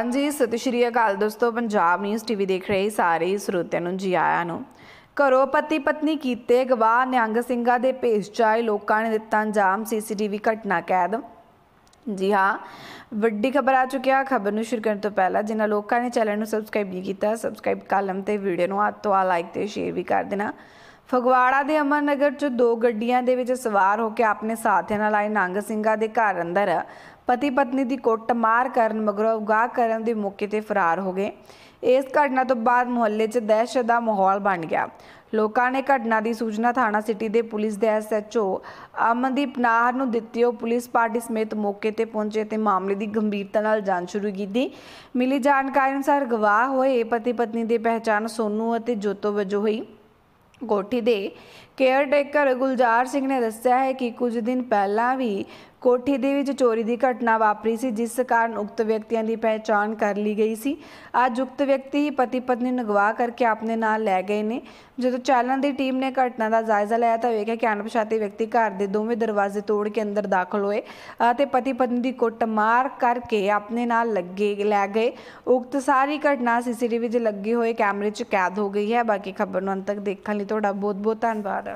ਹਾਂਜੀ ਸਤਿ ਸ਼੍ਰੀ ਅਕਾਲ ਦੋਸਤੋ ਪੰਜਾਬ ਨਿਊਜ਼ ਟੀਵੀ ਦੇਖ ਰਹੇ ਸਾਰੇ ਸਰੋਤਿਆਂ ਨੂੰ ਜੀ ਆਇਆਂ ਨੂੰ ਘਰੋਂ ਪਤੀ ਪਤਨੀ ਕੀਤੇ ਗਵਾਹ ਨਿਹੰਗ ਸਿੰਘਾਂ ਦੇ ਭੇਸ ਚਾਏ ਲੋਕਾਂ ਨੇ ਦਿੱਤਾ ਅੰਜਾਮ ਸੀਸੀਟੀਵੀ ਘਟਨਾ ਕੈਦ ਜੀ ਹਾਂ ਵੱਡੀ ਖਬਰ ਆ ਚੁੱਕੀ ਆ ਖਬਰ ਨੂੰ ਸ਼ੁਰੂ ਕਰਨ ਤੋਂ ਪਹਿਲਾਂ ਜਿਨ੍ਹਾਂ ਲੋਕਾਂ ਨੇ ਚੈਨਲ ਨੂੰ ਸਬਸਕ੍ਰਾਈਬ ਨਹੀਂ ਕੀਤਾ ਸਬਸਕ੍ਰਾਈਬ ਕਰ ਲਮ ਤੇ ਵੀਡੀਓ ਨੂੰ ਹੱਥ ਤੋਂ ਆ ਲਾਈਕ ਤੇ ਸ਼ੇਅਰ ਵੀ ਕਰ ਦੇਣਾ ਫਗਵਾੜਾ ਦੇ ਅਮਰਨਗਰ 'ਚ ਦੋ ਗੱਡੀਆਂ ਦੇ ਵਿੱਚ ਸਵਾਰ ਹੋ ਕੇ ਆਪਣੇ ਸਾਥੀਆਂ ਨਾਲ ਆਏ ਨੰਗ ਸਿੰਘਾ ਦੇ ਘਰ ਅੰਦਰ ਪਤੀ ਪਤਨੀ ਦੀ ਮਾਰ ਕਰਨ ਮਗਰੋਂ ਅਗਵਾ ਕਰਨ ਦੇ ਮੌਕੇ ਤੇ ਫਰਾਰ ਹੋ ਗਏ ਇਸ ਘਟਨਾ ਤੋਂ ਬਾਅਦ ਮੁਹੱਲੇ 'ਚ ਦਹਿਸ਼ਤ ਦਾ ਮਾਹੌਲ ਬਣ ਗਿਆ ਲੋਕਾਂ ਨੇ ਘਟਨਾ ਦੀ ਸੂਚਨਾ ਥਾਣਾ ਸਿਟੀ ਦੇ ਪੁਲਿਸ ਦੇ ਐਸਐਚਓ ਅਮਨਦੀਪ ਨਾਹਰ ਨੂੰ ਦਿੱਤੀ ਉਹ ਪੁਲਿਸ ਪਾਰਟੀ ਸਮੇਤ ਮੌਕੇ ਤੇ ਪਹੁੰਚੇ ਤੇ ਮਾਮਲੇ ਦੀ ਗੰਭੀਰਤਾ ਨਾਲ ਜਾਂਚ ਸ਼ੁਰੂ ਕੀਤੀ ਮਿਲੀ ਜਾਣਕਾਰੀ ਅਨੁਸਾਰ ਗਵਾਹ ਹੋਏ ਪਤੀ ਪਤਨੀ ਦੀ ਪਹਿਚਾਣ ਸੋਨੂ ਅਤੇ ਜੋਤੋ ਵਜੋਂ ਹੋਈ ਗੋਠੀ ਦੇ ਕੇਅਰ ਟੇਕਰ ਗੁਲਜ਼ਾਰ ਸਿੰਘ ਨੇ ਦੱਸਿਆ ਹੈ ਕਿ ਕੁਝ ਦਿਨ ਪਹਿਲਾਂ ਵੀ ਕੋਠੀ ਦੇ ਵਿੱਚ ਚੋਰੀ ਦੀ ਘਟਨਾ ਵਾਪਰੀ ਸੀ ਜਿਸ ਕਾਰਨ ਉਕਤ ਵਿਅਕਤੀਆਂ ਦੀ ਪਹਿਚਾਣ ਕਰ ਲਈ ਗਈ ਸੀ ਅੱਜ ਉਕਤ ਵਿਅਕਤੀ ਹੀ ਪਤੀ ਪਤਨੀ ਨੂੰ ਗਵਾਹ ਕਰਕੇ ਆਪਣੇ ਨਾਲ ਲੈ ਗਏ ਨੇ ਜਦੋਂ ਚਾਲਨ ਦੀ ਟੀਮ ਨੇ ਘਟਨਾ ਦਾ ਜਾਇਜ਼ਾ ਲਿਆ ਤਾਂ ਵੇਖਿਆ ਕਿ ਅਣਪਛਾਤੇ ਵਿਅਕਤੀ ਘਰ ਦੇ ਦੋਵੇਂ ਦਰਵਾਜ਼ੇ ਤੋੜ ਕੇ ਅੰਦਰ ਦਾਖਲ ਹੋਏ ਅਤੇ ਪਤੀ ਪਤਨੀ ਦੀ ਕੁੱਟਮਾਰ ਕਰਕੇ ਆਪਣੇ ਨਾਲ ਲੱਗੇ ਲੈ ਗਏ ਉਕਤ ਸਾਰੀ ਘਟਨਾ ਸੀਸੀਟੀਵੀ 'ਚ ਲੱਗੇ ਹੋਏ ਕੈਮਰੇ 'ਚ ਕੈਦ ਹੋ ਗਈ ਹੈ ਬਾਕੀ ਖਬਰ ਨੂੰ ਅੰਤ ਤੱਕ ਦੇਖਣ ਲਈ ਤੁਹਾਡਾ ਬਹੁਤ ਬਹੁਤ ਧੰਨਵਾਦ